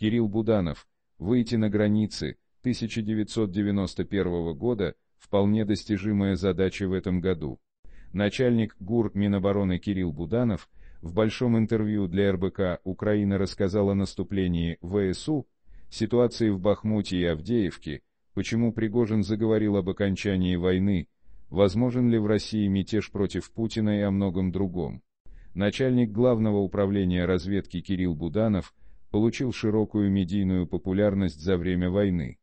Кирилл Буданов, выйти на границы 1991 года – вполне достижимая задача в этом году. Начальник ГУР Минобороны Кирилл Буданов в большом интервью для РБК Украина рассказал о наступлении ВСУ, ситуации в Бахмуте и Авдеевке, почему Пригожин заговорил об окончании войны, возможен ли в России мятеж против Путина и о многом другом. Начальник Главного управления разведки Кирилл Буданов – получил широкую медийную популярность за время войны.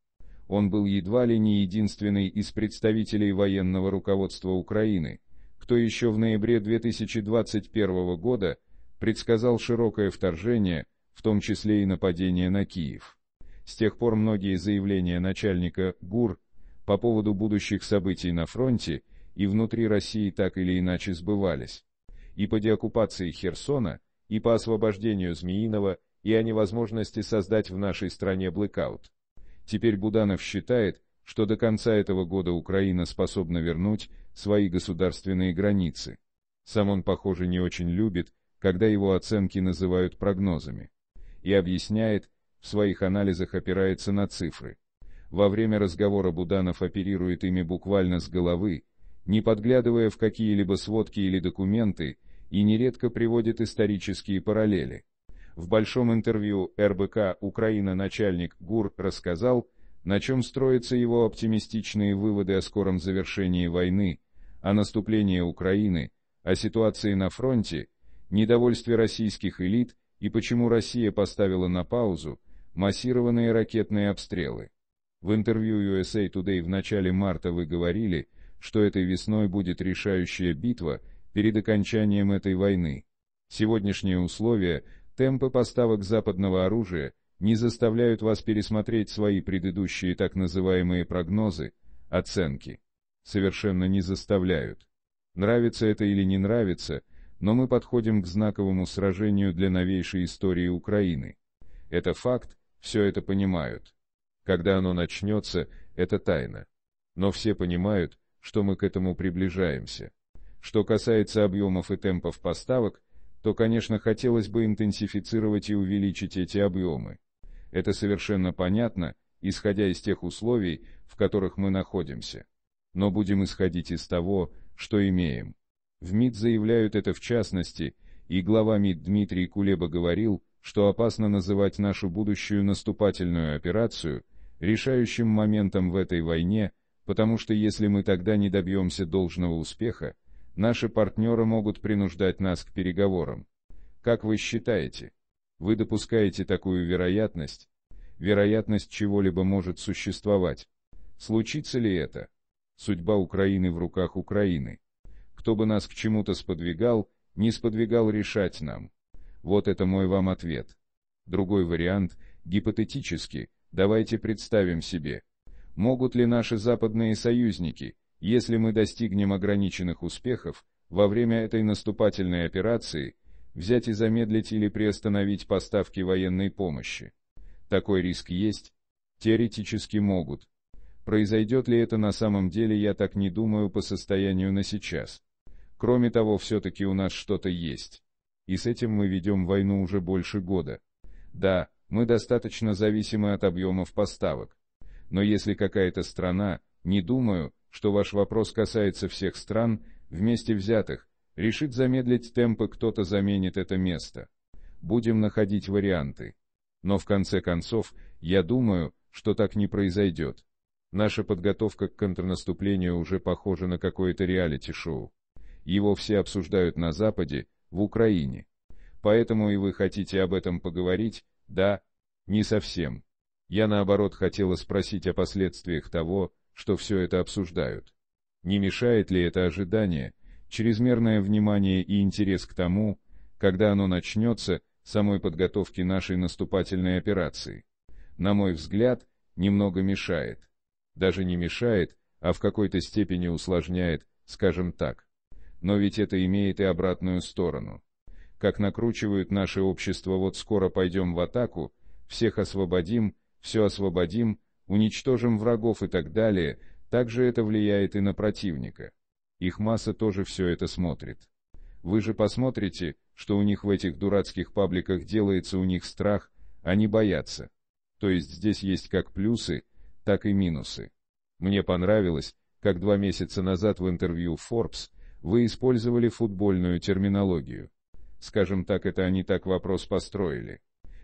Он был едва ли не единственный из представителей военного руководства Украины, кто еще в ноябре 2021 года предсказал широкое вторжение, в том числе и нападение на Киев. С тех пор многие заявления начальника ГУР по поводу будущих событий на фронте и внутри России так или иначе сбывались. И по деоккупации Херсона, и по освобождению Змеиного – и о невозможности создать в нашей стране блэкаут. Теперь Буданов считает, что до конца этого года Украина способна вернуть свои государственные границы. Сам он, похоже, не очень любит, когда его оценки называют прогнозами. И объясняет, в своих анализах опирается на цифры. Во время разговора Буданов оперирует ими буквально с головы, не подглядывая в какие-либо сводки или документы, и нередко приводит исторические параллели. В большом интервью РБК «Украина» начальник ГУР рассказал, на чем строятся его оптимистичные выводы о скором завершении войны, о наступлении Украины, о ситуации на фронте, недовольстве российских элит и почему Россия поставила на паузу массированные ракетные обстрелы. В интервью USA Today в начале марта вы говорили, что этой весной будет решающая битва перед окончанием этой войны. Сегодняшние условия Темпы поставок западного оружия не заставляют вас пересмотреть свои предыдущие так называемые прогнозы, оценки. Совершенно не заставляют. Нравится это или не нравится, но мы подходим к знаковому сражению для новейшей истории Украины. Это факт, все это понимают. Когда оно начнется, это тайна. Но все понимают, что мы к этому приближаемся. Что касается объемов и темпов поставок, то, конечно, хотелось бы интенсифицировать и увеличить эти объемы. Это совершенно понятно, исходя из тех условий, в которых мы находимся. Но будем исходить из того, что имеем. В МИД заявляют это в частности, и глава МИД Дмитрий Кулеба говорил, что опасно называть нашу будущую наступательную операцию решающим моментом в этой войне, потому что если мы тогда не добьемся должного успеха, Наши партнеры могут принуждать нас к переговорам. Как вы считаете? Вы допускаете такую вероятность? Вероятность чего-либо может существовать. Случится ли это? Судьба Украины в руках Украины. Кто бы нас к чему-то сподвигал, не сподвигал решать нам. Вот это мой вам ответ. Другой вариант, гипотетически, давайте представим себе. Могут ли наши западные союзники, если мы достигнем ограниченных успехов, во время этой наступательной операции взять и замедлить или приостановить поставки военной помощи. Такой риск есть, теоретически могут. Произойдет ли это на самом деле, я так не думаю по состоянию на сейчас. Кроме того, все-таки у нас что-то есть. И с этим мы ведем войну уже больше года. Да, мы достаточно зависимы от объемов поставок. Но если какая-то страна, не думаю, что ваш вопрос касается всех стран, вместе взятых, решит замедлить темпы, кто-то заменит это место. Будем находить варианты. Но в конце концов, я думаю, что так не произойдет. Наша подготовка к контрнаступлению уже похожа на какое-то реалити-шоу. Его все обсуждают на Западе, в Украине. Поэтому и вы хотите об этом поговорить, да? Не совсем. Я наоборот хотела спросить о последствиях того, что все это обсуждают. Не мешает ли это ожидание, чрезмерное внимание и интерес к тому, когда оно начнется, самой подготовки нашей наступательной операции? На мой взгляд, немного мешает. Даже не мешает, а в какой-то степени усложняет, скажем так. Но ведь это имеет и обратную сторону. Как накручивают наше общество «вот скоро пойдем в атаку», «всех освободим», «все освободим», уничтожим врагов и так далее, также это влияет и на противника. Их масса тоже все это смотрит. Вы же посмотрите, что у них в этих дурацких пабликах делается у них страх, они боятся. То есть здесь есть как плюсы, так и минусы. Мне понравилось, как два месяца назад в интервью Forbes вы использовали футбольную терминологию. Скажем так, это они так вопрос построили.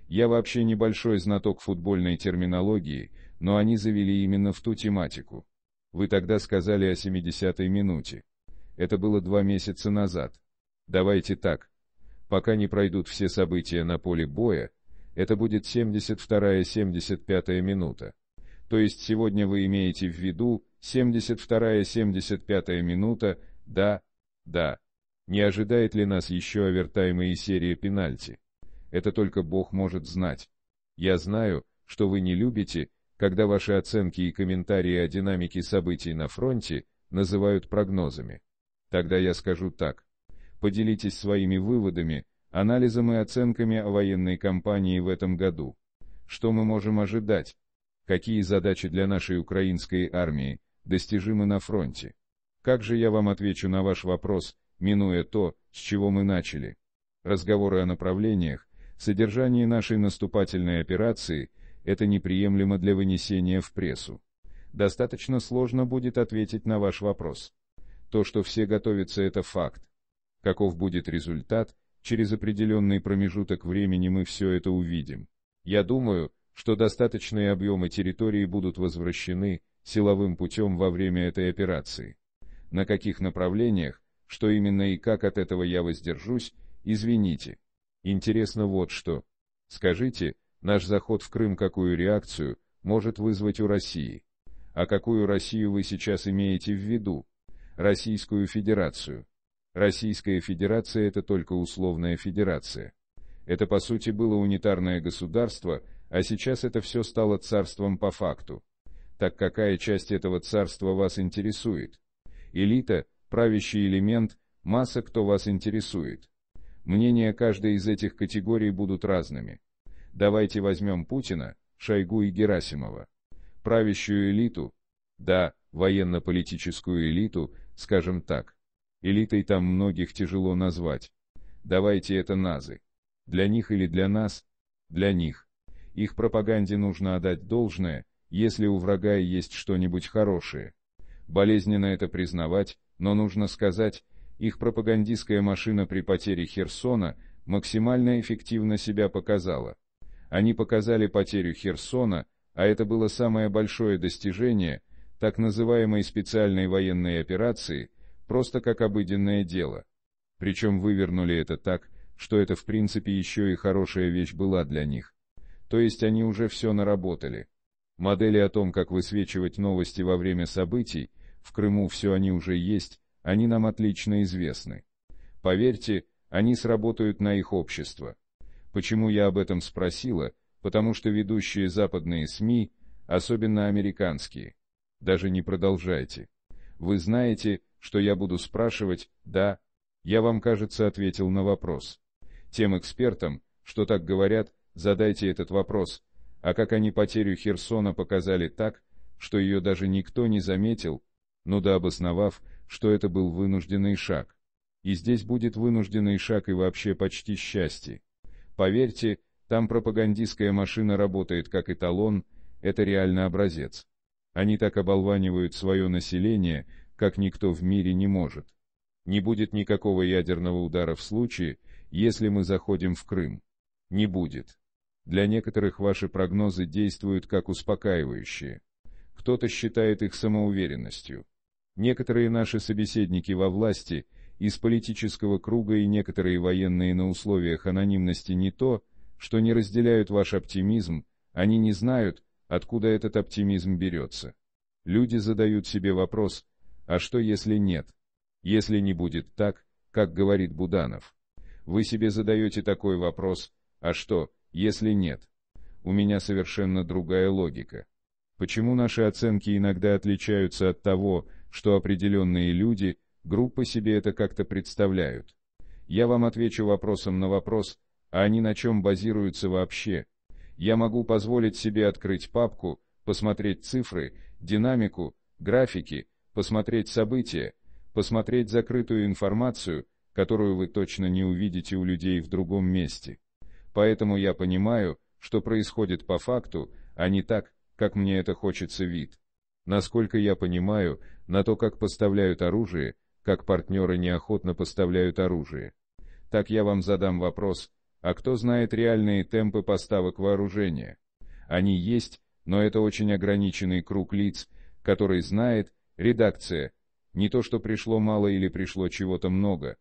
Я вообще небольшой знаток футбольной терминологии, но они завели именно в ту тематику. Вы тогда сказали о 70-й минуте. Это было два месяца назад. Давайте так. Пока не пройдут все события на поле боя, это будет 72-75 я я минута. То есть сегодня вы имеете в виду 72-75 я я минута, да, да. Не ожидает ли нас еще овертаймы и серия пенальти? Это только Бог может знать. Я знаю, что вы не любите, когда ваши оценки и комментарии о динамике событий на фронте называют прогнозами. Тогда я скажу так. Поделитесь своими выводами, анализом и оценками о военной кампании в этом году. Что мы можем ожидать? Какие задачи для нашей украинской армии достижимы на фронте? Как же я вам отвечу на ваш вопрос, минуя то, с чего мы начали? Разговоры о направлениях, содержании нашей наступательной операции – это неприемлемо для вынесения в прессу. Достаточно сложно будет ответить на ваш вопрос. То, что все готовятся, это факт. Каков будет результат, через определенный промежуток времени мы все это увидим. Я думаю, что достаточные объемы территории будут возвращены силовым путем во время этой операции. На каких направлениях, что именно и как от этого я воздержусь, извините. Интересно вот что. Скажите, Наш заход в Крым какую реакцию может вызвать у России? А какую Россию вы сейчас имеете в виду? Российскую Федерацию. Российская Федерация – это только условная федерация. Это, по сути, было унитарное государство, а сейчас это все стало царством по факту. Так какая часть этого царства вас интересует? Элита, правящий элемент, масса кто вас интересует? Мнения каждой из этих категорий будут разными. Давайте возьмем Путина, Шойгу и Герасимова. Правящую элиту, да, военно-политическую элиту, скажем так. Элитой там многих тяжело назвать. Давайте это назы. Для них или для нас? Для них. Их пропаганде нужно отдать должное, если у врага есть что-нибудь хорошее. Болезненно это признавать, но нужно сказать, их пропагандистская машина при потере Херсона максимально эффективно себя показала. Они показали потерю Херсона, а это было самое большое достижение так называемой специальной военной операции, просто как обыденное дело. Причем вывернули это так, что это в принципе еще и хорошая вещь была для них. То есть они уже все наработали. Модели о том, как высвечивать новости во время событий, в Крыму все они уже есть, они нам отлично известны. Поверьте, они сработают на их общество. Почему я об этом спросила? Потому что ведущие западные СМИ, особенно американские, даже не продолжайте. Вы знаете, что я буду спрашивать, да? Я вам, кажется, ответил на вопрос. Тем экспертам, что так говорят, задайте этот вопрос, а как они потерю Херсона показали так, что ее даже никто не заметил, ну да обосновав, что это был вынужденный шаг. И здесь будет вынужденный шаг и вообще почти счастье. Поверьте, там пропагандистская машина работает как эталон, это реально образец. Они так оболванивают свое население, как никто в мире не может. Не будет никакого ядерного удара в случае, если мы заходим в Крым. Не будет. Для некоторых ваши прогнозы действуют как успокаивающие. Кто-то считает их самоуверенностью. Некоторые наши собеседники во власти – из политического круга и некоторые военные на условиях анонимности не то, что не разделяют ваш оптимизм, они не знают, откуда этот оптимизм берется. Люди задают себе вопрос, а что если нет? Если не будет так, как говорит Буданов. Вы себе задаете такой вопрос, а что, если нет? У меня совершенно другая логика. Почему наши оценки иногда отличаются от того, что определенные люди – Группы себе это как-то представляют. Я вам отвечу вопросом на вопрос, а они на чем базируются вообще. Я могу позволить себе открыть папку, посмотреть цифры, динамику, графики, посмотреть события, посмотреть закрытую информацию, которую вы точно не увидите у людей в другом месте. Поэтому я понимаю, что происходит по факту, а не так, как мне это хочется вид. Насколько я понимаю, на то, как поставляют оружие, как партнеры неохотно поставляют оружие. Так я вам задам вопрос, а кто знает реальные темпы поставок вооружения? Они есть, но это очень ограниченный круг лиц, который знает, редакция, не то что пришло мало или пришло чего-то много,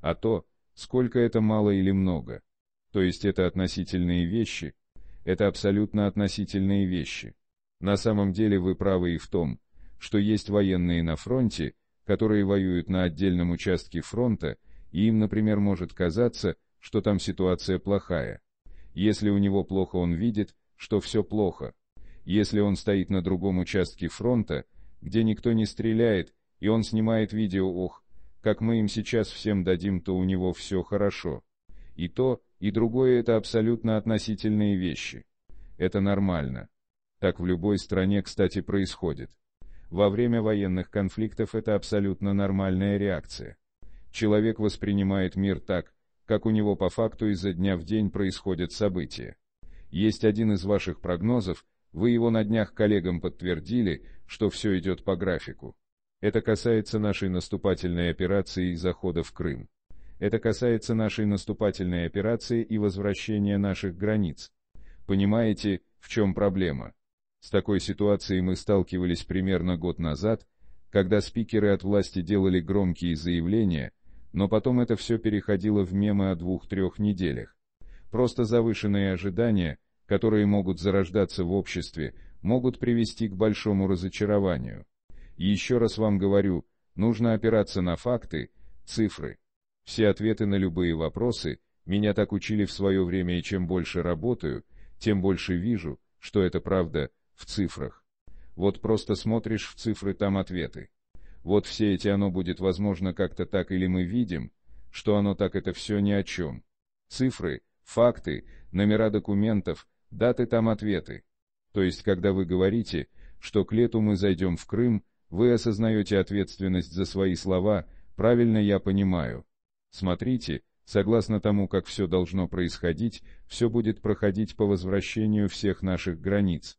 а то, сколько это мало или много. То есть это относительные вещи, это абсолютно относительные вещи. На самом деле вы правы и в том, что есть военные на фронте, которые воюют на отдельном участке фронта, и им, например, может казаться, что там ситуация плохая. Если у него плохо, он видит, что все плохо. Если он стоит на другом участке фронта, где никто не стреляет, и он снимает видео «Ох, как мы им сейчас всем дадим, то у него все хорошо». И то, и другое это абсолютно относительные вещи. Это нормально. Так в любой стране, кстати, происходит. Во время военных конфликтов это абсолютно нормальная реакция. Человек воспринимает мир так, как у него по факту изо дня в день происходят события. Есть один из ваших прогнозов, вы его на днях коллегам подтвердили, что все идет по графику. Это касается нашей наступательной операции и захода в Крым. Это касается нашей наступательной операции и возвращения наших границ. Понимаете, в чем проблема? С такой ситуацией мы сталкивались примерно год назад, когда спикеры от власти делали громкие заявления, но потом это все переходило в мемы о двух-трех неделях. Просто завышенные ожидания, которые могут зарождаться в обществе, могут привести к большому разочарованию. Еще раз вам говорю, нужно опираться на факты, цифры. Все ответы на любые вопросы, меня так учили в свое время и чем больше работаю, тем больше вижу, что это правда, в цифрах. Вот просто смотришь в цифры, там ответы. Вот все эти оно будет возможно как-то так или мы видим, что оно так это все ни о чем. Цифры, факты, номера документов, даты там ответы. То есть, когда вы говорите, что к лету мы зайдем в Крым, вы осознаете ответственность за свои слова, правильно я понимаю. Смотрите, согласно тому, как все должно происходить, все будет проходить по возвращению всех наших границ.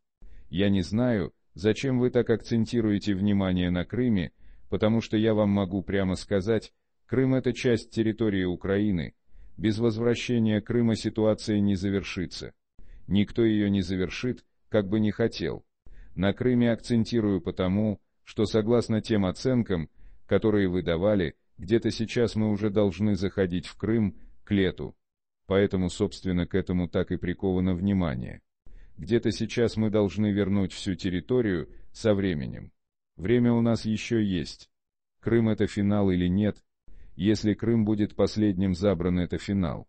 Я не знаю, зачем вы так акцентируете внимание на Крыме, потому что я вам могу прямо сказать, Крым это часть территории Украины. Без возвращения Крыма ситуация не завершится. Никто ее не завершит, как бы не хотел. На Крыме акцентирую потому, что согласно тем оценкам, которые вы давали, где-то сейчас мы уже должны заходить в Крым к лету. Поэтому, собственно, к этому так и приковано внимание. Где-то сейчас мы должны вернуть всю территорию со временем. Время у нас еще есть. Крым это финал или нет? Если Крым будет последним забран, это финал.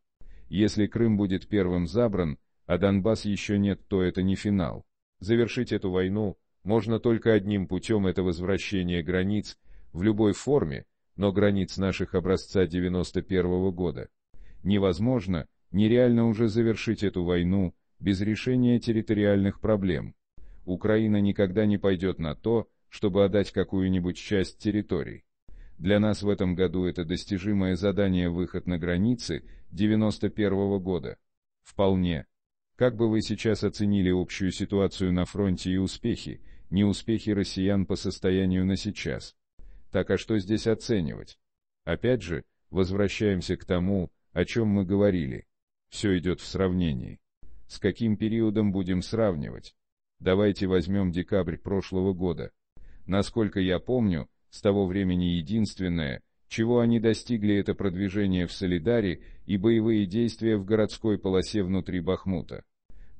Если Крым будет первым забран, а Донбасс еще нет, то это не финал. Завершить эту войну можно только одним путем, это возвращение границ, в любой форме, но границ наших образца 91 -го года. Невозможно, нереально уже завершить эту войну, без решения территориальных проблем. Украина никогда не пойдет на то, чтобы отдать какую-нибудь часть территорий. Для нас в этом году это достижимое задание выход на границы 91 -го года. Вполне. Как бы вы сейчас оценили общую ситуацию на фронте и успехи, не успехи россиян по состоянию на сейчас? Так а что здесь оценивать? Опять же, возвращаемся к тому, о чем мы говорили. Все идет в сравнении. С каким периодом будем сравнивать? Давайте возьмем декабрь прошлого года. Насколько я помню, с того времени единственное, чего они достигли, это продвижение в Солидаре и боевые действия в городской полосе внутри Бахмута.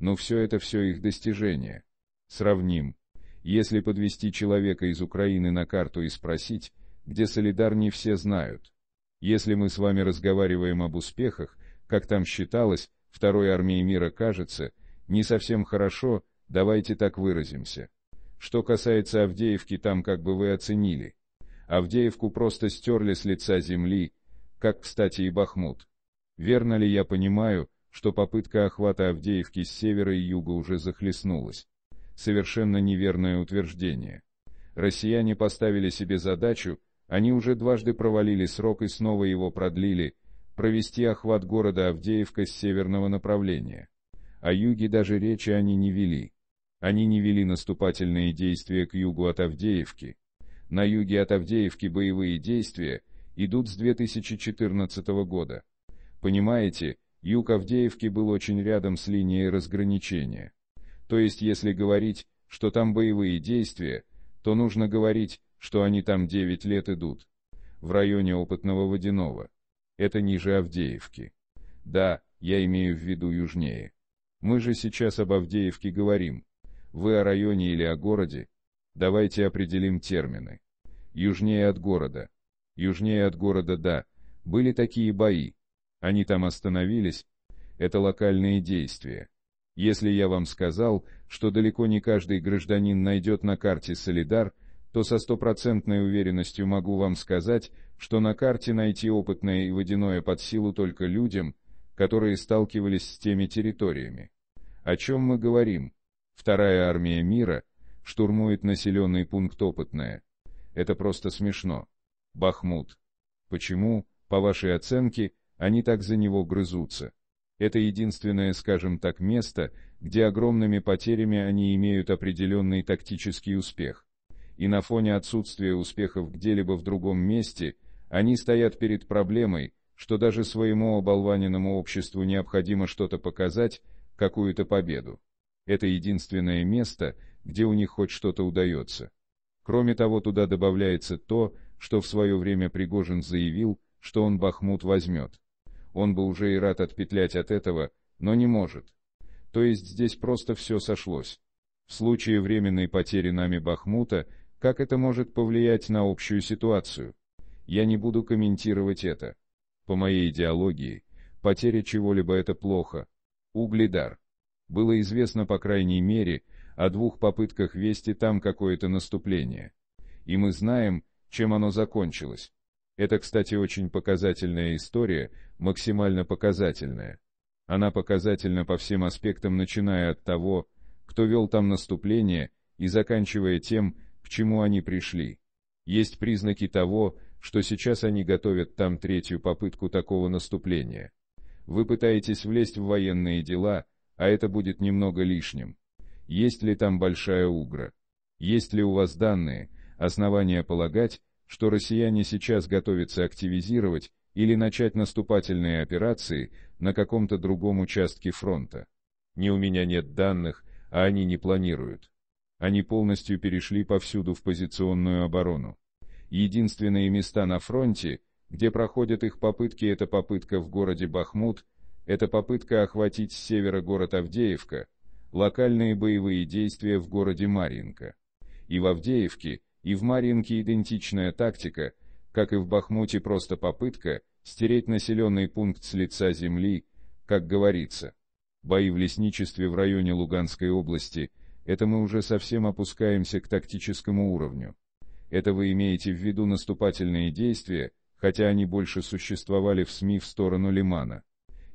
Но все это все их достижения. Сравним. Если подвести человека из Украины на карту и спросить, где Солидар не все знают. Если мы с вами разговариваем об успехах, как там считалось, Второй армии мира кажется не совсем хорошо, давайте так выразимся. Что касается Авдеевки, там как бы вы оценили. Авдеевку просто стерли с лица земли, как, кстати, и Бахмут. Верно ли я понимаю, что попытка охвата Авдеевки с севера и юга уже захлестнулась? Совершенно неверное утверждение. Россияне поставили себе задачу, они уже дважды провалили срок и снова его продлили, провести охват города Авдеевка с северного направления. О юге даже речи они не вели. Они не вели наступательные действия к югу от Авдеевки. На юге от Авдеевки боевые действия идут с 2014 года. Понимаете, юг Авдеевки был очень рядом с линией разграничения. То есть если говорить, что там боевые действия, то нужно говорить, что они там 9 лет идут. В районе опытного водяного. Это ниже Авдеевки. Да, я имею в виду южнее. Мы же сейчас об Авдеевке говорим. Вы о районе или о городе? Давайте определим термины. Южнее от города. Южнее от города, да. Были такие бои. Они там остановились. Это локальные действия. Если я вам сказал, что далеко не каждый гражданин найдет на карте Солидар, то со стопроцентной уверенностью могу вам сказать, что на карте найти опытное и водяное под силу только людям, которые сталкивались с теми территориями. О чем мы говорим? Вторая армия мира штурмует населенный пункт опытное. Это просто смешно. Бахмут. Почему, по вашей оценке, они так за него грызутся? Это единственное, скажем так, место, где огромными потерями они имеют определенный тактический успех и на фоне отсутствия успехов где-либо в другом месте, они стоят перед проблемой, что даже своему оболваненному обществу необходимо что-то показать, какую-то победу. Это единственное место, где у них хоть что-то удается. Кроме того, туда добавляется то, что в свое время Пригожин заявил, что он Бахмут возьмет. Он бы уже и рад отпетлять от этого, но не может. То есть здесь просто все сошлось. В случае временной потери нами Бахмута, как это может повлиять на общую ситуацию? Я не буду комментировать это. По моей идеологии, потеря чего-либо это плохо. Угледар. Было известно по крайней мере о двух попытках вести там какое-то наступление. И мы знаем, чем оно закончилось. Это, кстати, очень показательная история, максимально показательная. Она показательна по всем аспектам, начиная от того, кто вел там наступление, и заканчивая тем, к чему они пришли. Есть признаки того, что сейчас они готовят там третью попытку такого наступления. Вы пытаетесь влезть в военные дела, а это будет немного лишним. Есть ли там большая угра? Есть ли у вас данные, основания полагать, что россияне сейчас готовятся активизировать или начать наступательные операции на каком-то другом участке фронта? Ни у меня нет данных, а они не планируют. Они полностью перешли повсюду в позиционную оборону. Единственные места на фронте, где проходят их попытки, это попытка в городе Бахмут, это попытка охватить с севера город Авдеевка, локальные боевые действия в городе Маринка. И в Авдеевке, и в Маринке идентичная тактика, как и в Бахмуте просто попытка стереть населенный пункт с лица земли, как говорится. Бои в лесничестве в районе Луганской области – это мы уже совсем опускаемся к тактическому уровню. Это вы имеете в виду наступательные действия, хотя они больше существовали в СМИ в сторону Лимана.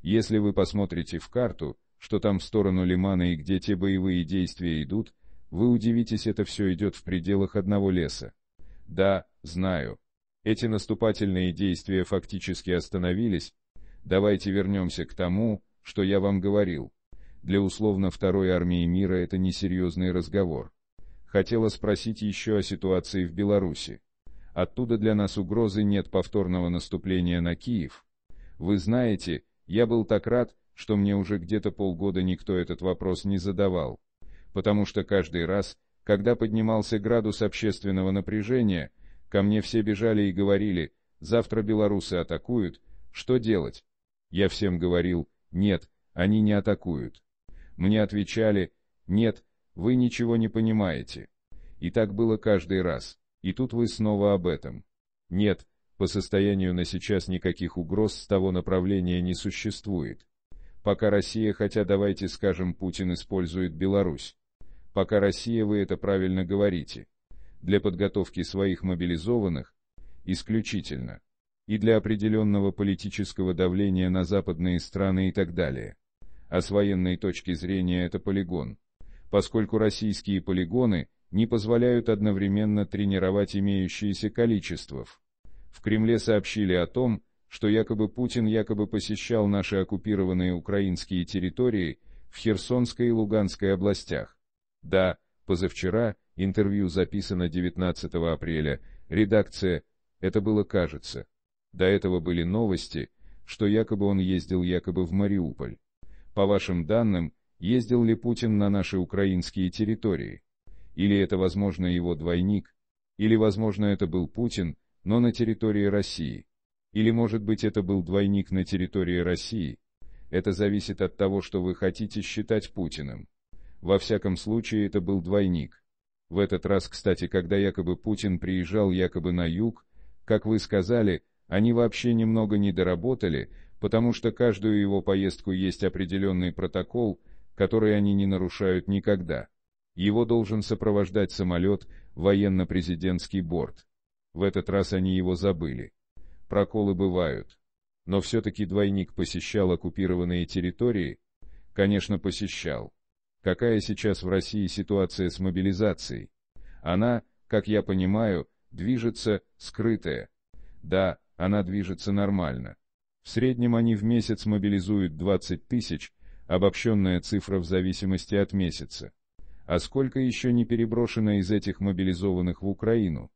Если вы посмотрите в карту, что там в сторону Лимана и где те боевые действия идут, вы удивитесь, это все идет в пределах одного леса. Да, знаю. Эти наступательные действия фактически остановились. Давайте вернемся к тому, что я вам говорил. Для условно второй армии мира это несерьезный разговор. Хотела спросить еще о ситуации в Беларуси. Оттуда для нас угрозы нет повторного наступления на Киев. Вы знаете, я был так рад, что мне уже где-то полгода никто этот вопрос не задавал. Потому что каждый раз, когда поднимался градус общественного напряжения, ко мне все бежали и говорили, завтра белорусы атакуют, что делать? Я всем говорил, нет, они не атакуют. Мне отвечали «Нет, вы ничего не понимаете». И так было каждый раз. И тут вы снова об этом. Нет, по состоянию на сейчас никаких угроз с того направления не существует. Пока Россия, хотя давайте скажем, Путин использует Беларусь. Пока Россия, вы это правильно говорите. Для подготовки своих мобилизованных, исключительно. И для определенного политического давления на западные страны и так далее. А с военной точки зрения это полигон, поскольку российские полигоны не позволяют одновременно тренировать имеющиеся количества. В Кремле сообщили о том, что якобы Путин якобы посещал наши оккупированные украинские территории в Херсонской и Луганской областях. Да, позавчера, интервью записано 19 апреля, редакция «Это было кажется». До этого были новости, что якобы он ездил якобы в Мариуполь. По вашим данным, ездил ли Путин на наши украинские территории? Или это, возможно, его двойник? Или, возможно, это был Путин, но на территории России? Или, может быть, это был двойник на территории России? Это зависит от того, что вы хотите считать Путиным. Во всяком случае, это был двойник. В этот раз, кстати, когда якобы Путин приезжал якобы на юг, как вы сказали, они вообще немного не доработали, потому что каждую его поездку есть определенный протокол, который они не нарушают никогда. Его должен сопровождать самолет, военно-президентский борт. В этот раз они его забыли. Проколы бывают. Но все-таки двойник посещал оккупированные территории? Конечно, посещал. Какая сейчас в России ситуация с мобилизацией? Она, как я понимаю, движется скрытая. Да, она движется нормально. В среднем они в месяц мобилизуют 20 тысяч, обобщенная цифра в зависимости от месяца. А сколько еще не переброшено из этих мобилизованных в Украину?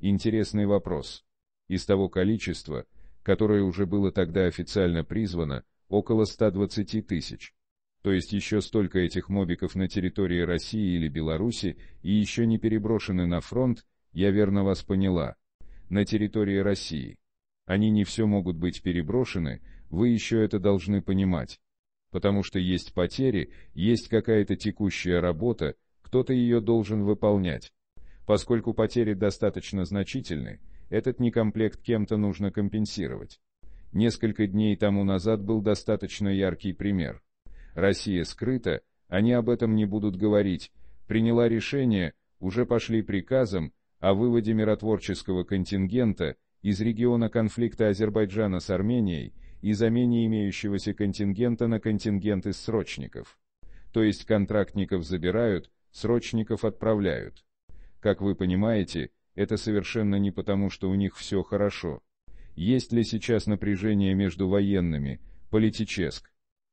Интересный вопрос. Из того количества, которое уже было тогда официально призвано, около 120 тысяч. То есть еще столько этих мобиков на территории России или Беларуси и еще не переброшены на фронт, я верно вас поняла, на территории России. Они не все могут быть переброшены, вы еще это должны понимать. Потому что есть потери, есть какая-то текущая работа, кто-то ее должен выполнять. Поскольку потери достаточно значительны, этот некомплект кем-то нужно компенсировать. Несколько дней тому назад был достаточно яркий пример. Россия скрыта, они об этом не будут говорить, приняла решение, уже пошли приказом о выводе миротворческого контингента из региона конфликта Азербайджана с Арменией и замене имеющегося контингента на контингент из срочников. То есть контрактников забирают, срочников отправляют. Как вы понимаете, это совершенно не потому, что у них все хорошо. Есть ли сейчас напряжение между военными, политическ?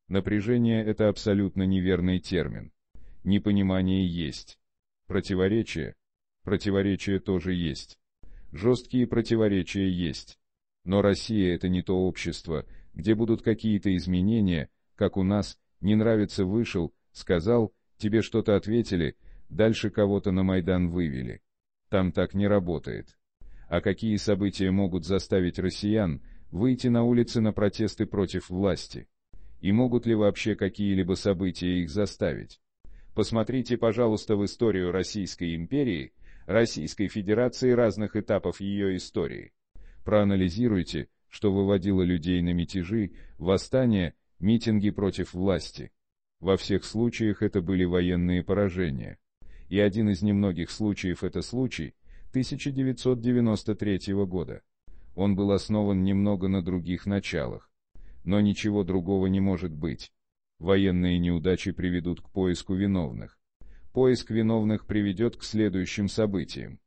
Напряжение – это абсолютно неверный термин. Непонимание есть. Противоречие? Противоречие тоже есть жесткие противоречия есть. Но Россия – это не то общество, где будут какие-то изменения, как у нас, не нравится вышел, сказал, тебе что-то ответили, дальше кого-то на Майдан вывели. Там так не работает. А какие события могут заставить россиян выйти на улицы на протесты против власти? И могут ли вообще какие-либо события их заставить? Посмотрите, пожалуйста, в историю Российской империи – Российской Федерации разных этапов ее истории. Проанализируйте, что выводило людей на мятежи, восстания, митинги против власти. Во всех случаях это были военные поражения. И один из немногих случаев это случай 1993 года. Он был основан немного на других началах. Но ничего другого не может быть. Военные неудачи приведут к поиску виновных поиск виновных приведет к следующим событиям.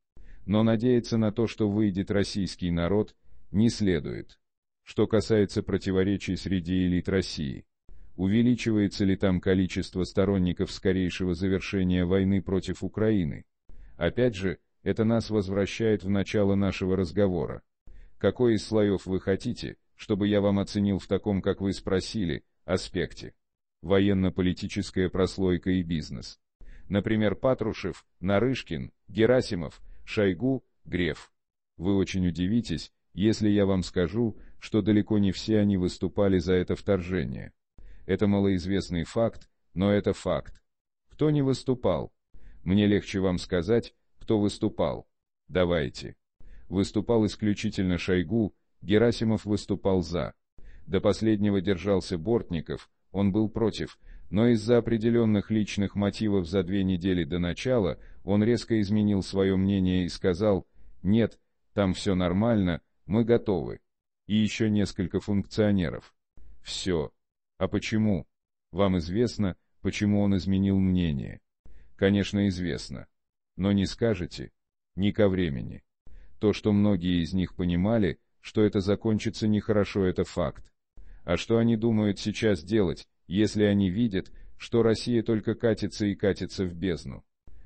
Но надеяться на то, что выйдет российский народ, не следует. Что касается противоречий среди элит России, увеличивается ли там количество сторонников скорейшего завершения войны против Украины? Опять же, это нас возвращает в начало нашего разговора. Какой из слоев вы хотите, чтобы я вам оценил в таком, как вы спросили, аспекте? Военно-политическая прослойка и бизнес. Например, Патрушев, Нарышкин, Герасимов, Шойгу, Греф. Вы очень удивитесь, если я вам скажу, что далеко не все они выступали за это вторжение. Это малоизвестный факт, но это факт. Кто не выступал? Мне легче вам сказать, кто выступал. Давайте. Выступал исключительно Шойгу, Герасимов выступал за. До последнего держался Бортников, он был против, но из-за определенных личных мотивов за две недели до начала он резко изменил свое мнение и сказал «Нет, там все нормально, мы готовы». И еще несколько функционеров. Все. А почему? Вам известно, почему он изменил мнение? Конечно, известно. Но не скажете? Ни ко времени. То, что многие из них понимали, что это закончится нехорошо, это факт. А что они думают сейчас делать, если они видят, что Россия только катится и катится в бездну?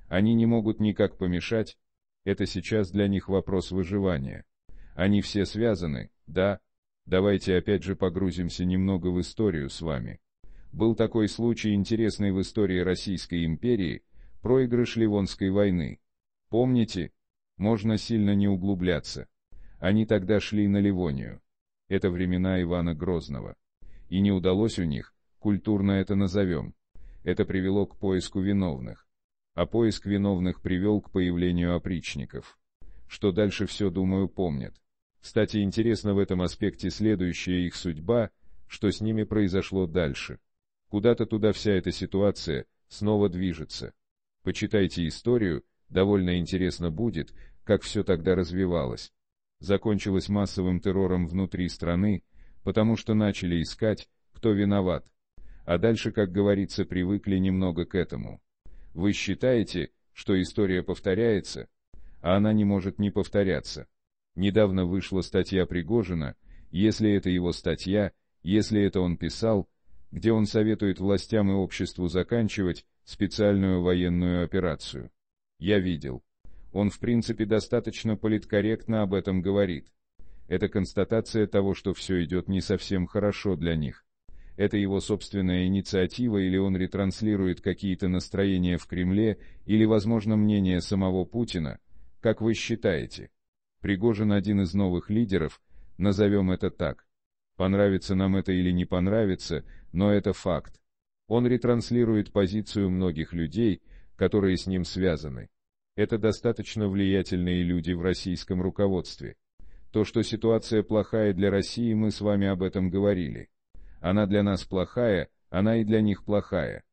Они не могут никак помешать. Это сейчас для них вопрос выживания. Они все связаны, да? Давайте опять же погрузимся немного в историю с вами. Был такой случай интересный в истории Российской империи, проигрыш Ливонской войны. Помните? Можно сильно не углубляться. Они тогда шли на Ливонию это времена Ивана Грозного. И не удалось у них, культурно это назовем. Это привело к поиску виновных. А поиск виновных привел к появлению опричников. Что дальше все, думаю, помнят. Кстати, интересно в этом аспекте следующая их судьба, что с ними произошло дальше. Куда-то туда вся эта ситуация снова движется. Почитайте историю, довольно интересно будет, как все тогда развивалось. Закончилось массовым террором внутри страны, потому что начали искать, кто виноват. А дальше, как говорится, привыкли немного к этому. Вы считаете, что история повторяется? А она не может не повторяться. Недавно вышла статья Пригожина, если это его статья, если это он писал, где он советует властям и обществу заканчивать специальную военную операцию. Я видел. Он, в принципе, достаточно политкорректно об этом говорит. Это констатация того, что все идет не совсем хорошо для них. Это его собственная инициатива или он ретранслирует какие-то настроения в Кремле или, возможно, мнение самого Путина? Как вы считаете? Пригожин один из новых лидеров, назовем это так. Понравится нам это или не понравится, но это факт. Он ретранслирует позицию многих людей, которые с ним связаны. Это достаточно влиятельные люди в российском руководстве. То, что ситуация плохая для России, мы с вами об этом говорили. Она для нас плохая, она и для них плохая.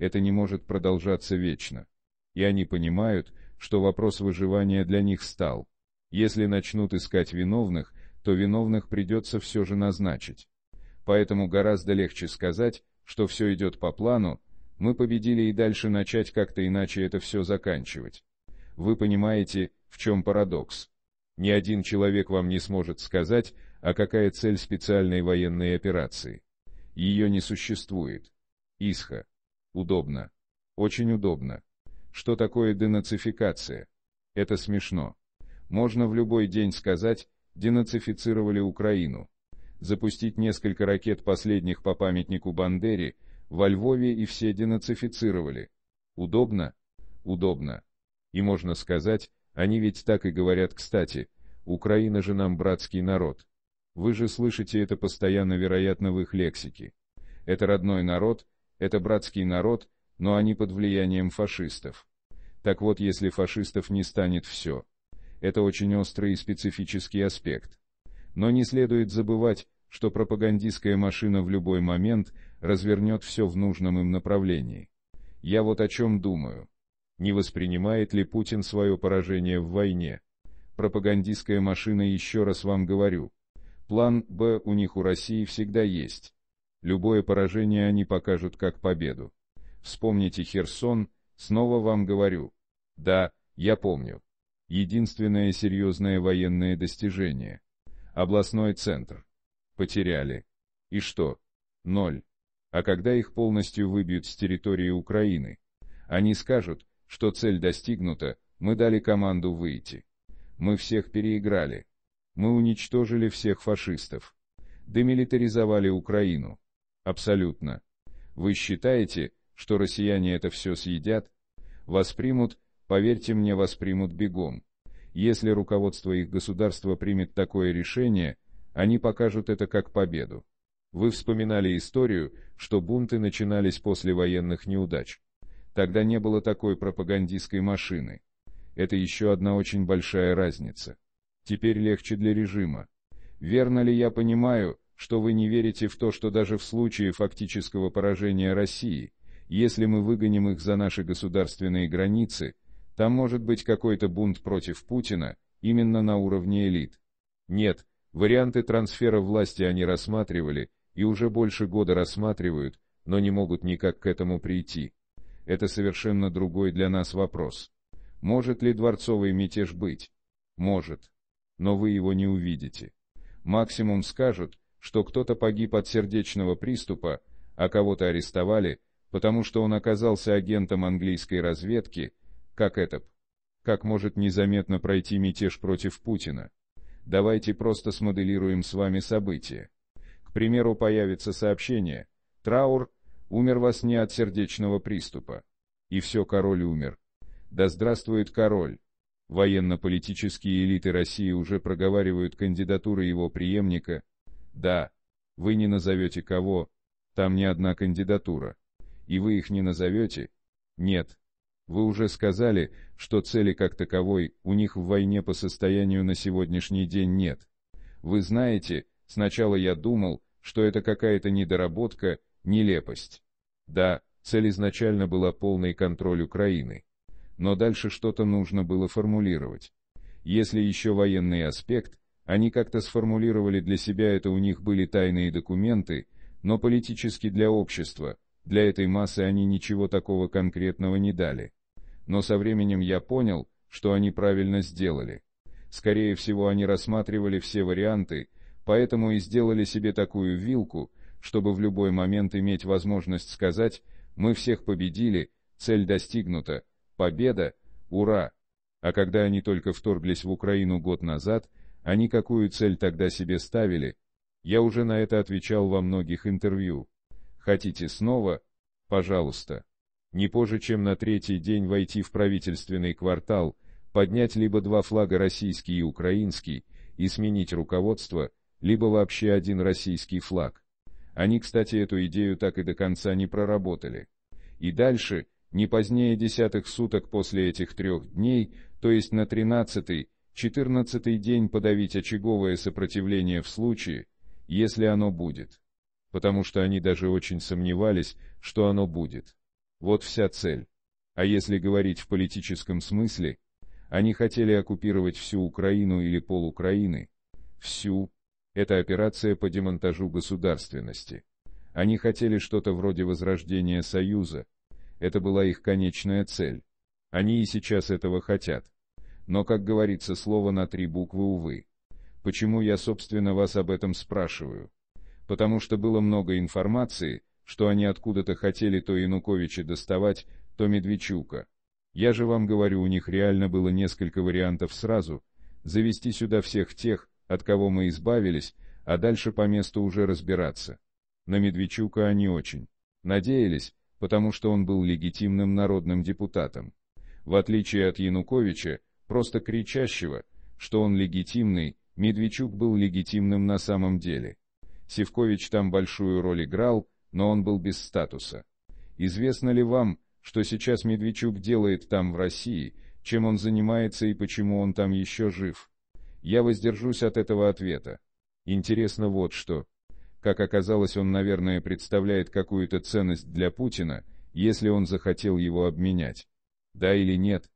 Это не может продолжаться вечно. И они понимают, что вопрос выживания для них стал. Если начнут искать виновных, то виновных придется все же назначить. Поэтому гораздо легче сказать, что все идет по плану, мы победили и дальше начать как-то иначе это все заканчивать вы понимаете, в чем парадокс. Ни один человек вам не сможет сказать, а какая цель специальной военной операции. Ее не существует. Исха. Удобно. Очень удобно. Что такое денацификация? Это смешно. Можно в любой день сказать, денацифицировали Украину. Запустить несколько ракет последних по памятнику Бандере, во Львове и все денацифицировали. Удобно? Удобно. И можно сказать, они ведь так и говорят кстати, Украина же нам братский народ. Вы же слышите это постоянно, вероятно, в их лексике. Это родной народ, это братский народ, но они под влиянием фашистов. Так вот, если фашистов не станет все. Это очень острый и специфический аспект. Но не следует забывать, что пропагандистская машина в любой момент развернет все в нужном им направлении. Я вот о чем думаю. Не воспринимает ли Путин свое поражение в войне? Пропагандистская машина, еще раз вам говорю. План «Б» у них у России всегда есть. Любое поражение они покажут как победу. Вспомните Херсон, снова вам говорю. Да, я помню. Единственное серьезное военное достижение. Областной центр. Потеряли. И что? Ноль. А когда их полностью выбьют с территории Украины? Они скажут, что цель достигнута, мы дали команду выйти. Мы всех переиграли. Мы уничтожили всех фашистов. Демилитаризовали Украину. Абсолютно. Вы считаете, что россияне это все съедят? Воспримут, поверьте мне, воспримут бегом. Если руководство их государства примет такое решение, они покажут это как победу. Вы вспоминали историю, что бунты начинались после военных неудач. Тогда не было такой пропагандистской машины. Это еще одна очень большая разница. Теперь легче для режима. Верно ли я понимаю, что вы не верите в то, что даже в случае фактического поражения России, если мы выгоним их за наши государственные границы, там может быть какой-то бунт против Путина, именно на уровне элит? Нет, варианты трансфера власти они рассматривали, и уже больше года рассматривают, но не могут никак к этому прийти это совершенно другой для нас вопрос. Может ли дворцовый мятеж быть? Может. Но вы его не увидите. Максимум скажут, что кто-то погиб от сердечного приступа, а кого-то арестовали, потому что он оказался агентом английской разведки, как это Как может незаметно пройти мятеж против Путина? Давайте просто смоделируем с вами события. К примеру, появится сообщение «Траур Умер вас не от сердечного приступа. И все, король умер. Да здравствует король! Военно-политические элиты России уже проговаривают кандидатуры его преемника. Да, вы не назовете кого, там не одна кандидатура. И вы их не назовете? Нет. Вы уже сказали, что цели как таковой у них в войне по состоянию на сегодняшний день нет. Вы знаете, сначала я думал, что это какая-то недоработка, Нелепость. Да, цель изначально была полный контроль Украины. Но дальше что-то нужно было формулировать. Если еще военный аспект, они как-то сформулировали для себя это у них были тайные документы, но политически для общества, для этой массы они ничего такого конкретного не дали. Но со временем я понял, что они правильно сделали. Скорее всего они рассматривали все варианты, поэтому и сделали себе такую вилку, чтобы в любой момент иметь возможность сказать «Мы всех победили, цель достигнута, победа, ура!» А когда они только вторглись в Украину год назад, они какую цель тогда себе ставили? Я уже на это отвечал во многих интервью. Хотите снова? Пожалуйста. Не позже, чем на третий день войти в правительственный квартал, поднять либо два флага российский и украинский, и сменить руководство, либо вообще один российский флаг. Они, кстати, эту идею так и до конца не проработали. И дальше, не позднее десятых суток после этих трех дней, то есть на тринадцатый, четырнадцатый день подавить очаговое сопротивление в случае, если оно будет. Потому что они даже очень сомневались, что оно будет. Вот вся цель. А если говорить в политическом смысле, они хотели оккупировать всю Украину или полукраины, всю, это операция по демонтажу государственности. Они хотели что-то вроде возрождения Союза. Это была их конечная цель. Они и сейчас этого хотят. Но, как говорится, слово на три буквы, увы. Почему я, собственно, вас об этом спрашиваю? Потому что было много информации, что они откуда-то хотели то Януковича доставать, то Медведчука. Я же вам говорю, у них реально было несколько вариантов сразу, завести сюда всех тех, от кого мы избавились, а дальше по месту уже разбираться. На Медведчука они очень надеялись, потому что он был легитимным народным депутатом. В отличие от Януковича, просто кричащего, что он легитимный, Медведчук был легитимным на самом деле. Севкович там большую роль играл, но он был без статуса. Известно ли вам, что сейчас Медведчук делает там в России, чем он занимается и почему он там еще жив? Я воздержусь от этого ответа. Интересно вот что. Как оказалось, он, наверное, представляет какую-то ценность для Путина, если он захотел его обменять. Да или нет?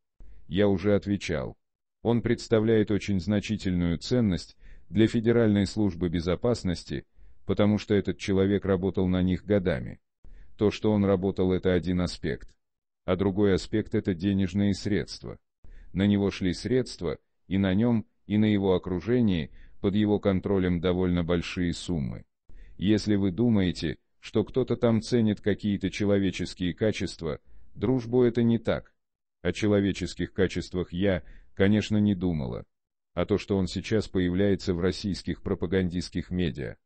Я уже отвечал. Он представляет очень значительную ценность для Федеральной службы безопасности, потому что этот человек работал на них годами. То, что он работал, это один аспект. А другой аспект это денежные средства. На него шли средства, и на нем – и на его окружении под его контролем довольно большие суммы. Если вы думаете, что кто-то там ценит какие-то человеческие качества, дружбу это не так. О человеческих качествах я, конечно, не думала. А то, что он сейчас появляется в российских пропагандистских медиа.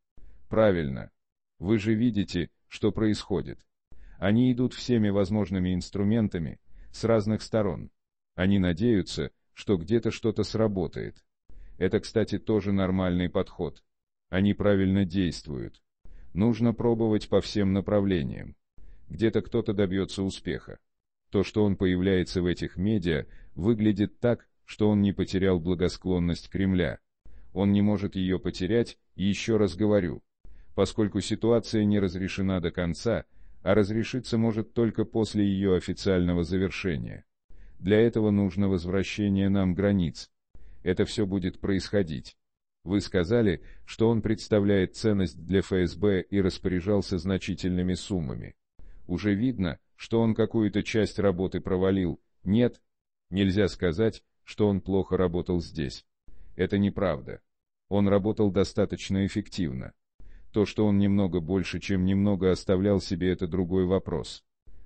Правильно. Вы же видите, что происходит. Они идут всеми возможными инструментами, с разных сторон. Они надеются, что где-то что-то сработает. Это, кстати, тоже нормальный подход. Они правильно действуют. Нужно пробовать по всем направлениям. Где-то кто-то добьется успеха. То, что он появляется в этих медиа, выглядит так, что он не потерял благосклонность Кремля. Он не может ее потерять, и еще раз говорю, поскольку ситуация не разрешена до конца, а разрешиться может только после ее официального завершения. Для этого нужно возвращение нам границ, это все будет происходить. Вы сказали, что он представляет ценность для ФСБ и распоряжался значительными суммами. Уже видно, что он какую-то часть работы провалил, нет? Нельзя сказать, что он плохо работал здесь. Это неправда. Он работал достаточно эффективно. То, что он немного больше, чем немного оставлял себе, это другой вопрос.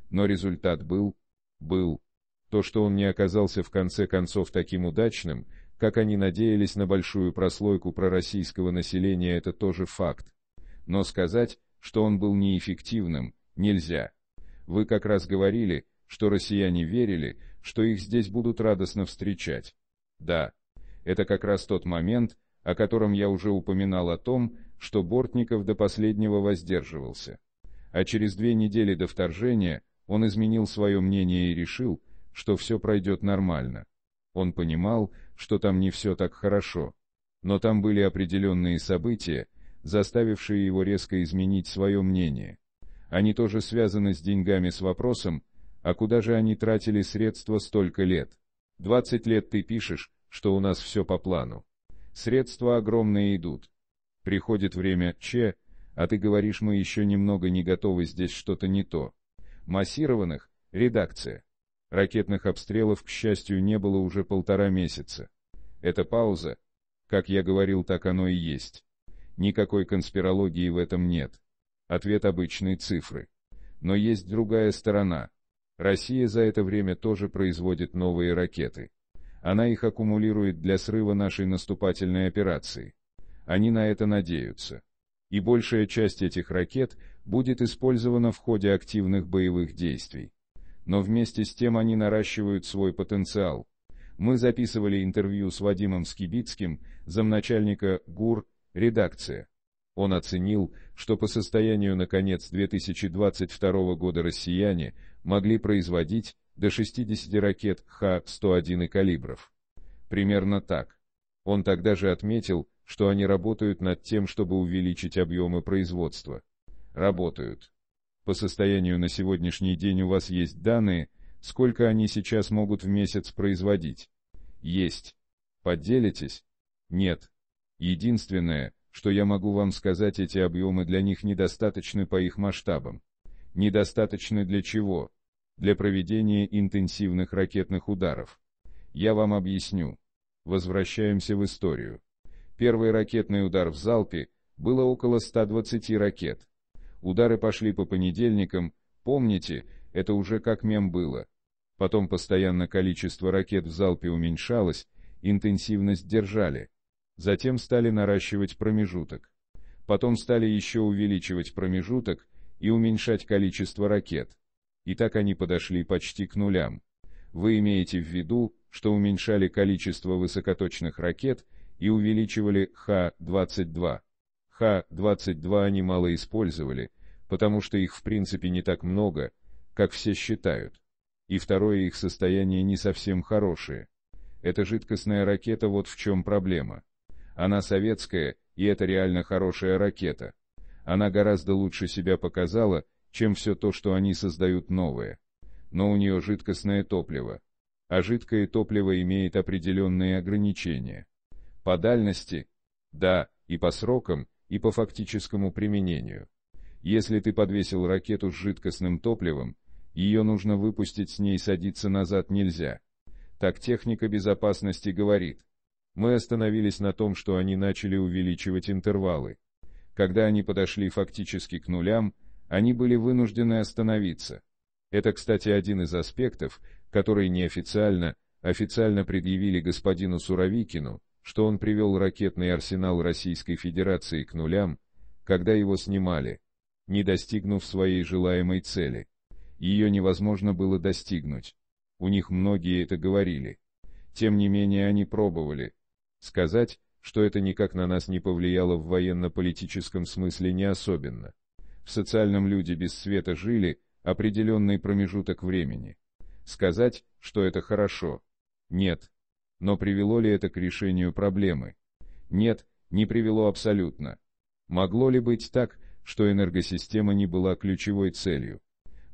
Но результат был? Был. То, что он не оказался в конце концов таким удачным, как они надеялись на большую прослойку пророссийского населения, это тоже факт. Но сказать, что он был неэффективным, нельзя. Вы как раз говорили, что россияне верили, что их здесь будут радостно встречать. Да, это как раз тот момент, о котором я уже упоминал о том, что Бортников до последнего воздерживался. А через две недели до вторжения он изменил свое мнение и решил, что все пройдет нормально. Он понимал, что там не все так хорошо, но там были определенные события, заставившие его резко изменить свое мнение. Они тоже связаны с деньгами с вопросом, а куда же они тратили средства столько лет? 20 лет ты пишешь, что у нас все по плану. Средства огромные идут. Приходит время Че, а ты говоришь, мы еще немного не готовы, здесь что-то не то. Массированных, редакция. Ракетных обстрелов, к счастью, не было уже полтора месяца. Это пауза, как я говорил, так оно и есть. Никакой конспирологии в этом нет. Ответ обычные цифры. Но есть другая сторона. Россия за это время тоже производит новые ракеты. Она их аккумулирует для срыва нашей наступательной операции. Они на это надеются. И большая часть этих ракет будет использована в ходе активных боевых действий но вместе с тем они наращивают свой потенциал. Мы записывали интервью с Вадимом Скибицким, замначальника ГУР, редакция. Он оценил, что по состоянию на конец 2022 года россияне могли производить до 60 ракет Х-101 и калибров. Примерно так. Он тогда же отметил, что они работают над тем, чтобы увеличить объемы производства. Работают. По состоянию на сегодняшний день у вас есть данные, сколько они сейчас могут в месяц производить? Есть. Поделитесь? Нет. Единственное, что я могу вам сказать, эти объемы для них недостаточны по их масштабам. Недостаточны для чего? Для проведения интенсивных ракетных ударов. Я вам объясню. Возвращаемся в историю. Первый ракетный удар в залпе было около 120 ракет. Удары пошли по понедельникам, помните, это уже как мем было. Потом постоянно количество ракет в залпе уменьшалось, интенсивность держали. Затем стали наращивать промежуток. Потом стали еще увеличивать промежуток и уменьшать количество ракет. И так они подошли почти к нулям. Вы имеете в виду, что уменьшали количество высокоточных ракет и увеличивали Х-22. Х-22 они мало использовали, потому что их в принципе не так много, как все считают. И второе, их состояние не совсем хорошее. Эта жидкостная ракета вот в чем проблема. Она советская, и это реально хорошая ракета. Она гораздо лучше себя показала, чем все то, что они создают новое. Но у нее жидкостное топливо. А жидкое топливо имеет определенные ограничения. По дальности, да, и по срокам, и по фактическому применению. Если ты подвесил ракету с жидкостным топливом, ее нужно выпустить, с ней садиться назад нельзя. Так техника безопасности говорит. Мы остановились на том, что они начали увеличивать интервалы. Когда они подошли фактически к нулям, они были вынуждены остановиться. Это, кстати, один из аспектов, который неофициально, официально предъявили господину Суровикину, что он привел ракетный арсенал Российской Федерации к нулям, когда его снимали, не достигнув своей желаемой цели. Ее невозможно было достигнуть. У них многие это говорили. Тем не менее они пробовали. Сказать, что это никак на нас не повлияло в военно-политическом смысле не особенно. В социальном люди без света жили определенный промежуток времени. Сказать, что это хорошо. Нет, но привело ли это к решению проблемы? Нет, не привело абсолютно. Могло ли быть так, что энергосистема не была ключевой целью?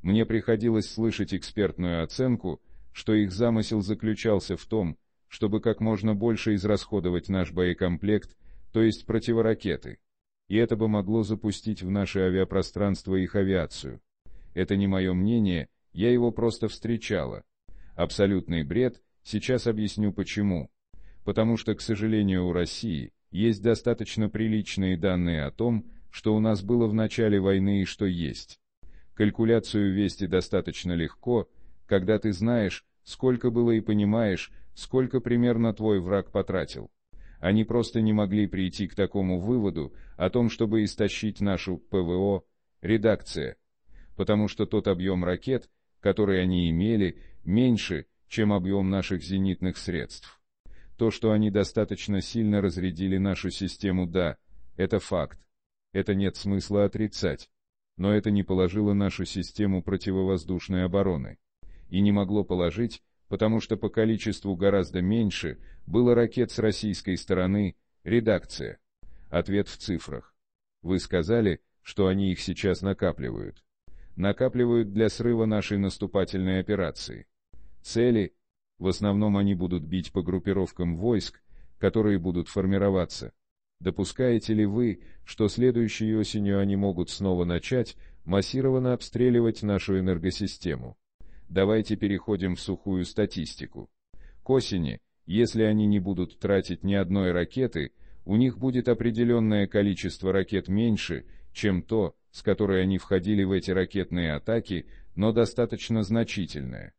Мне приходилось слышать экспертную оценку, что их замысел заключался в том, чтобы как можно больше израсходовать наш боекомплект, то есть противоракеты. И это бы могло запустить в наше авиапространство их авиацию. Это не мое мнение, я его просто встречала. Абсолютный бред, Сейчас объясню почему. Потому что, к сожалению, у России есть достаточно приличные данные о том, что у нас было в начале войны и что есть. Калькуляцию вести достаточно легко, когда ты знаешь, сколько было и понимаешь, сколько примерно твой враг потратил. Они просто не могли прийти к такому выводу о том, чтобы истощить нашу ПВО, редакция. Потому что тот объем ракет, который они имели, меньше, чем объем наших зенитных средств. То, что они достаточно сильно разрядили нашу систему, да, это факт. Это нет смысла отрицать. Но это не положило нашу систему противовоздушной обороны. И не могло положить, потому что по количеству гораздо меньше было ракет с российской стороны, редакция. Ответ в цифрах. Вы сказали, что они их сейчас накапливают. Накапливают для срыва нашей наступательной операции. Цели, в основном они будут бить по группировкам войск, которые будут формироваться. Допускаете ли вы, что следующей осенью они могут снова начать массированно обстреливать нашу энергосистему? Давайте переходим в сухую статистику. К осени, если они не будут тратить ни одной ракеты, у них будет определенное количество ракет меньше, чем то, с которой они входили в эти ракетные атаки, но достаточно значительное.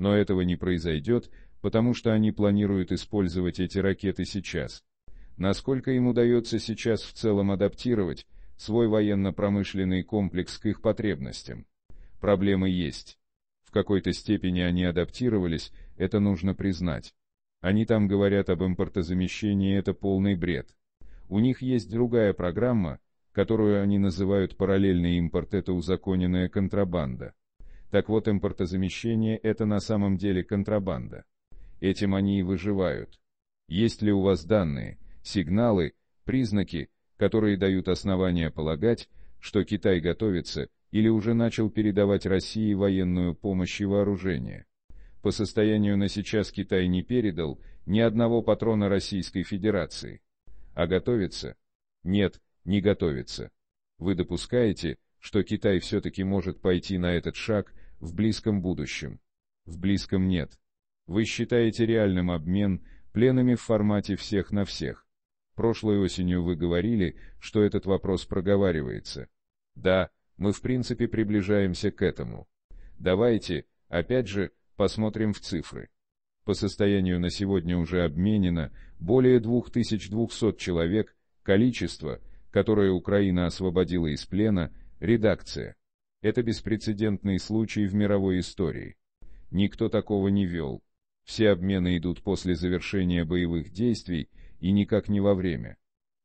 Но этого не произойдет, потому что они планируют использовать эти ракеты сейчас. Насколько им удается сейчас в целом адаптировать свой военно-промышленный комплекс к их потребностям? Проблемы есть. В какой-то степени они адаптировались, это нужно признать. Они там говорят об импортозамещении, это полный бред. У них есть другая программа, которую они называют параллельный импорт, это узаконенная контрабанда. Так вот, импортозамещение – это на самом деле контрабанда. Этим они и выживают. Есть ли у вас данные, сигналы, признаки, которые дают основания полагать, что Китай готовится или уже начал передавать России военную помощь и вооружение? По состоянию на сейчас Китай не передал ни одного патрона Российской Федерации. А готовится? Нет, не готовится. Вы допускаете, что Китай все-таки может пойти на этот шаг в близком будущем. В близком нет. Вы считаете реальным обмен пленами в формате всех на всех. Прошлой осенью вы говорили, что этот вопрос проговаривается. Да, мы в принципе приближаемся к этому. Давайте, опять же, посмотрим в цифры. По состоянию на сегодня уже обменено более 2200 человек, количество, которое Украина освободила из плена, редакция. Это беспрецедентный случай в мировой истории. Никто такого не вел. Все обмены идут после завершения боевых действий и никак не во время.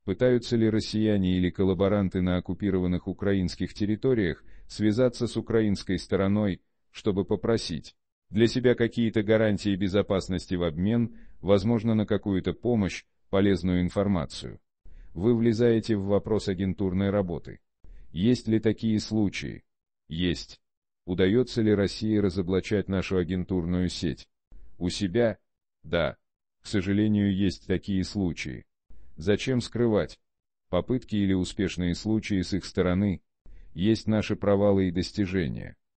Пытаются ли россияне или коллаборанты на оккупированных украинских территориях связаться с украинской стороной, чтобы попросить для себя какие-то гарантии безопасности в обмен, возможно на какую-то помощь, полезную информацию? Вы влезаете в вопрос агентурной работы. Есть ли такие случаи? Есть. Удается ли России разоблачать нашу агентурную сеть? У себя? Да. К сожалению, есть такие случаи. Зачем скрывать? Попытки или успешные случаи с их стороны? Есть наши провалы и достижения.